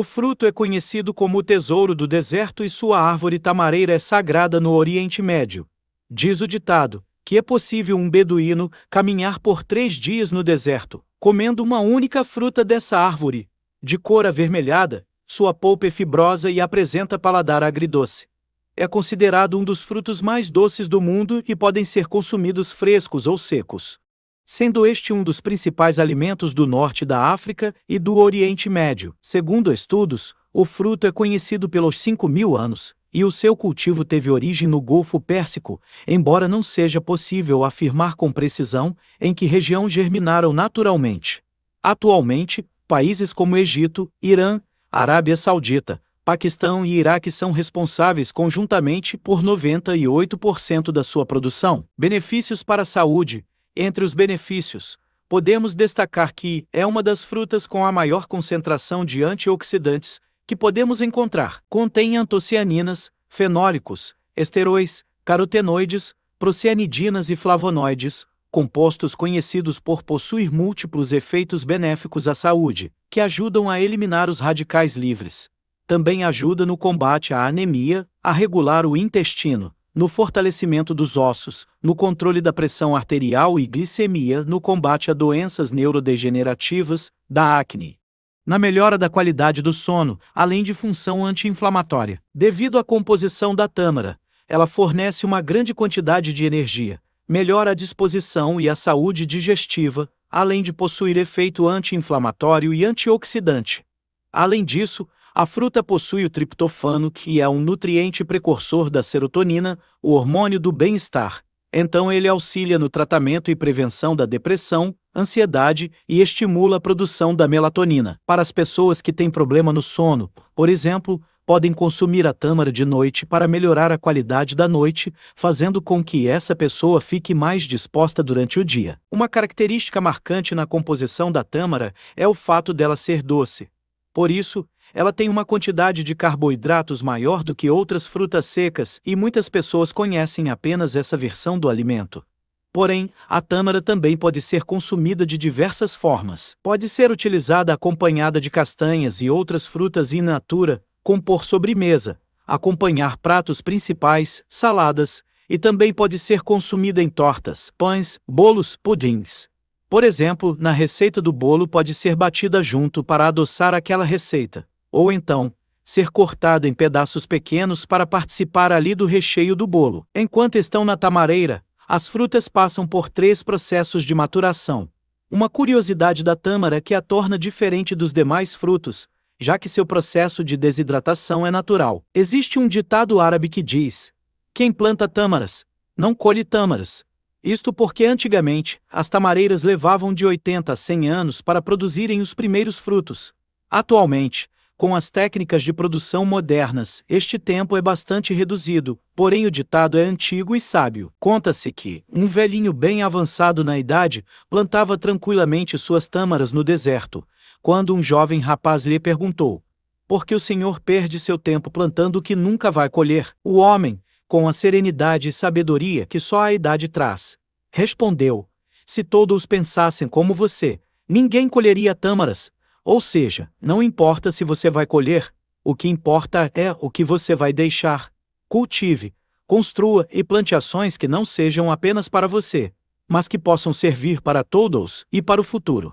O fruto é conhecido como o tesouro do deserto e sua árvore tamareira é sagrada no Oriente Médio. Diz o ditado que é possível um beduíno caminhar por três dias no deserto, comendo uma única fruta dessa árvore. De cor avermelhada, sua polpa é fibrosa e apresenta paladar agridoce. É considerado um dos frutos mais doces do mundo e podem ser consumidos frescos ou secos sendo este um dos principais alimentos do norte da África e do Oriente Médio. Segundo estudos, o fruto é conhecido pelos 5 mil anos, e o seu cultivo teve origem no Golfo Pérsico, embora não seja possível afirmar com precisão em que região germinaram naturalmente. Atualmente, países como Egito, Irã, Arábia Saudita, Paquistão e Iraque são responsáveis conjuntamente por 98% da sua produção. Benefícios para a saúde: entre os benefícios, podemos destacar que é uma das frutas com a maior concentração de antioxidantes que podemos encontrar. Contém antocianinas, fenólicos, esteróis, carotenoides, procianidinas e flavonoides, compostos conhecidos por possuir múltiplos efeitos benéficos à saúde, que ajudam a eliminar os radicais livres. Também ajuda no combate à anemia, a regular o intestino, no fortalecimento dos ossos, no controle da pressão arterial e glicemia, no combate a doenças neurodegenerativas, da acne. Na melhora da qualidade do sono, além de função anti-inflamatória. Devido à composição da tâmara, ela fornece uma grande quantidade de energia, melhora a disposição e a saúde digestiva, além de possuir efeito anti-inflamatório e antioxidante. Além disso, a fruta possui o triptofano, que é um nutriente precursor da serotonina, o hormônio do bem-estar. Então ele auxilia no tratamento e prevenção da depressão, ansiedade e estimula a produção da melatonina. Para as pessoas que têm problema no sono, por exemplo, podem consumir a tâmara de noite para melhorar a qualidade da noite, fazendo com que essa pessoa fique mais disposta durante o dia. Uma característica marcante na composição da tâmara é o fato dela ser doce. Por isso, ela tem uma quantidade de carboidratos maior do que outras frutas secas e muitas pessoas conhecem apenas essa versão do alimento. Porém, a tâmara também pode ser consumida de diversas formas. Pode ser utilizada acompanhada de castanhas e outras frutas in natura, compor sobremesa, acompanhar pratos principais, saladas, e também pode ser consumida em tortas, pães, bolos, pudins. Por exemplo, na receita do bolo pode ser batida junto para adoçar aquela receita ou então, ser cortado em pedaços pequenos para participar ali do recheio do bolo. Enquanto estão na tamareira, as frutas passam por três processos de maturação. Uma curiosidade da tâmara que a torna diferente dos demais frutos, já que seu processo de desidratação é natural. Existe um ditado árabe que diz: Quem planta tâmaras, não colhe tâmaras. Isto porque antigamente, as tamareiras levavam de 80 a 100 anos para produzirem os primeiros frutos. Atualmente, com as técnicas de produção modernas, este tempo é bastante reduzido, porém o ditado é antigo e sábio. Conta-se que um velhinho bem avançado na idade plantava tranquilamente suas tâmaras no deserto, quando um jovem rapaz lhe perguntou: Por que o senhor perde seu tempo plantando o que nunca vai colher? O homem, com a serenidade e sabedoria que só a idade traz, respondeu: Se todos pensassem como você, ninguém colheria tâmaras, ou seja, não importa se você vai colher, o que importa é o que você vai deixar. Cultive, construa e plante ações que não sejam apenas para você, mas que possam servir para todos e para o futuro.